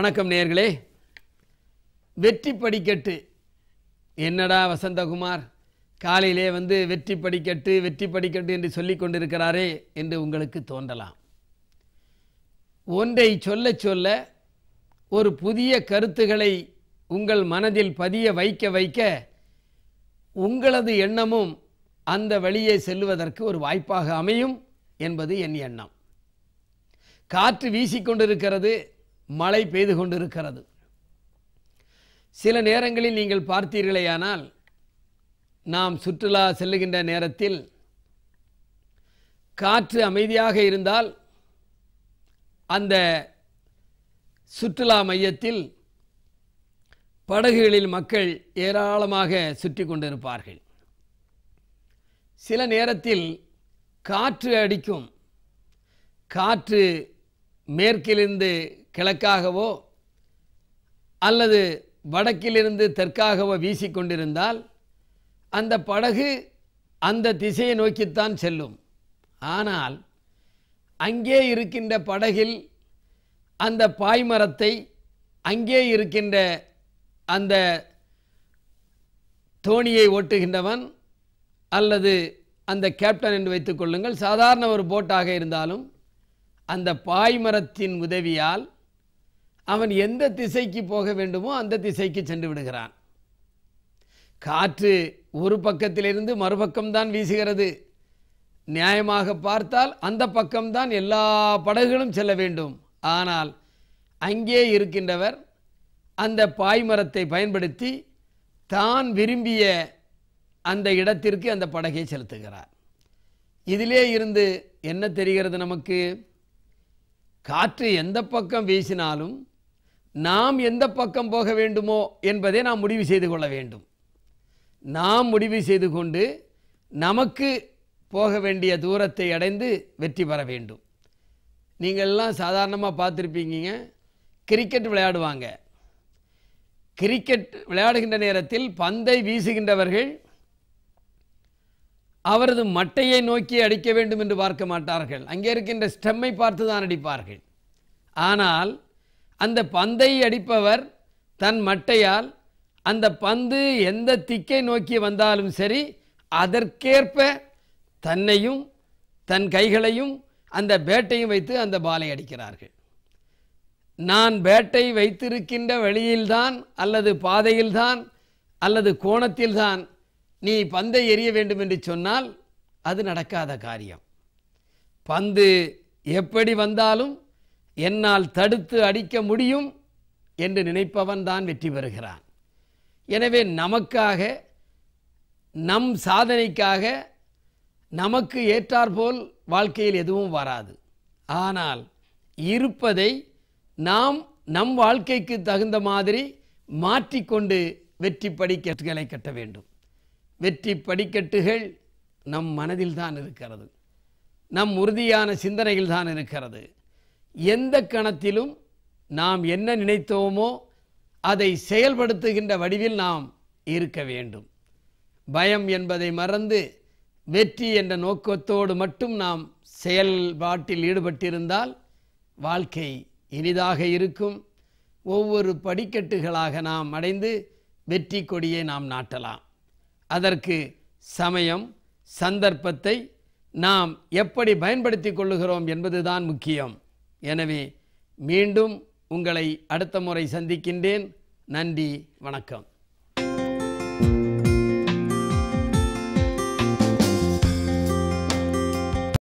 வணக்கம் நேர்களே வெற்றி படிக்கட்டு என்னடா வசந்தகுமார் காலையிலே வந்து வெற்றி படிக்கட்டு வெற்றி படிக்கட்டு என்று சொல்லி கொண்டிருக்கிறாரே என்று உங்களுக்கு தோன்றலாம் ஒன்றை சொல்ல சொல்ல ஒரு புதிய கருத்துக்களை உங்கள் மனதில் பதிய வைக்க வைக்க உங்களது எண்ணமும் அந்த வழியே செல்வதற்கு ஒரு வாய்ப்பாக அமையும் என்பது என் எண்ணம் காற்று வீசிக்கொண்டிருக்கிறது மழை பெய்து கொண்டிருக்கிறது சில நேரங்களில் நீங்கள் பார்த்தீர்களேயானால் நாம் சுற்றுலா செல்லுகின்ற நேரத்தில் காற்று அமைதியாக இருந்தால் அந்த சுற்றுலா மையத்தில் படகுகளில் மக்கள் ஏராளமாக சுற்றி கொண்டிருப்பார்கள் சில நேரத்தில் காற்று அடிக்கும் காற்று மேற்கிலிருந்து கிழக்காகவோ அல்லது வடக்கிலிருந்து தெற்காகவோ வீசிக்கொண்டிருந்தால் அந்த படகு அந்த திசையை நோக்கித்தான் செல்லும் ஆனால் அங்கே இருக்கின்ற படகில் அந்த பாய்மரத்தை அங்கே இருக்கின்ற அந்த தோணியை ஓட்டுகின்றவன் அல்லது அந்த கேப்டன் என்று வைத்துக்கொள்ளுங்கள் சாதாரண ஒரு போட்டாக இருந்தாலும் அந்த பாய்மரத்தின் உதவியால் அவன் எந்த திசைக்கு போக வேண்டுமோ அந்த திசைக்கு சென்று விடுகிறான் காற்று ஒரு பக்கத்திலிருந்து மறுபக்கம்தான் வீசுகிறது நியாயமாக பார்த்தால் அந்த பக்கம்தான் எல்லா படகுகளும் செல்ல வேண்டும் ஆனால் அங்கே இருக்கின்றவர் அந்த பாய்மரத்தை பயன்படுத்தி தான் விரும்பிய அந்த இடத்திற்கு அந்த படகை செலுத்துகிறார் இதிலே இருந்து என்ன தெரிகிறது நமக்கு காற்று எந்த பக்கம் வீசினாலும் நாம் எந்த பக்கம் போக வேண்டுமோ என்பதை நாம் முடிவு செய்து கொள்ள வேண்டும் நாம் முடிவு செய்து கொண்டு நமக்கு போக வேண்டிய தூரத்தை அடைந்து வெற்றி பெற வேண்டும் நீங்கள்லாம் சாதாரணமாக பார்த்துருப்பீங்க கிரிக்கெட் விளையாடுவாங்க கிரிக்கெட் விளையாடுகின்ற நேரத்தில் பந்தை வீசுகின்றவர்கள் அவரது மட்டையை நோக்கி அடிக்க வேண்டும் என்று பார்க்க மாட்டார்கள் அங்கே இருக்கின்ற ஸ்டெம்மை பார்த்து தான் அடிப்பார்கள் ஆனால் அந்த பந்தை அடிப்பவர் தன் மட்டையால் அந்த பந்து எந்த திக்கை நோக்கி வந்தாலும் சரி அதற்கேற்ப தன்னையும் தன் கைகளையும் அந்த பேட்டையும் வைத்து அந்த பாலை அடிக்கிறார்கள் நான் பேட்டை வைத்திருக்கின்ற வழியில்தான் அல்லது பாதையில்தான் அல்லது கோணத்தில்தான் நீ பந்தை எரிய வேண்டும் என்று சொன்னால் அது நடக்காத காரியம் பந்து எப்படி வந்தாலும் என்னால் தடுத்து அடிக்க முடியும் என்று நினைப்பவன் தான் வெற்றி பெறுகிறான் எனவே நமக்காக நம் சாதனைக்காக நமக்கு ஏற்றாற்போல் வாழ்க்கையில் எதுவும் வராது ஆனால் இருப்பதை நாம் நம் வாழ்க்கைக்கு தகுந்த மாதிரி மாற்றிக்கொண்டு வெற்றி படிக்கட்டுகளை கட்ட வேண்டும் வெற்றி படிக்கட்டுகள் நம் மனதில் தான் இருக்கிறது நம் உறுதியான சிந்தனையில் தான் இருக்கிறது எந்த கணத்திலும் நாம் என்ன நினைத்தோமோ அதை செயல்படுத்துகின்ற வடிவில் நாம் இருக்க வேண்டும் பயம் என்பதை மறந்து வெற்றி என்ற நோக்கத்தோடு மட்டும் நாம் செயல்பாட்டில் ஈடுபட்டிருந்தால் வாழ்க்கை இனிதாக இருக்கும் ஒவ்வொரு படிக்கட்டுகளாக நாம் அடைந்து வெற்றி கொடியை நாம் நாட்டலாம் அதற்கு சமயம் சந்தர்ப்பத்தை நாம் எப்படி பயன்படுத்தி கொள்ளுகிறோம் என்பதுதான் முக்கியம் எனவே மீண்டும் உங்களை அடுத்த முறை சந்திக்கின்றேன் நன்றி வணக்கம்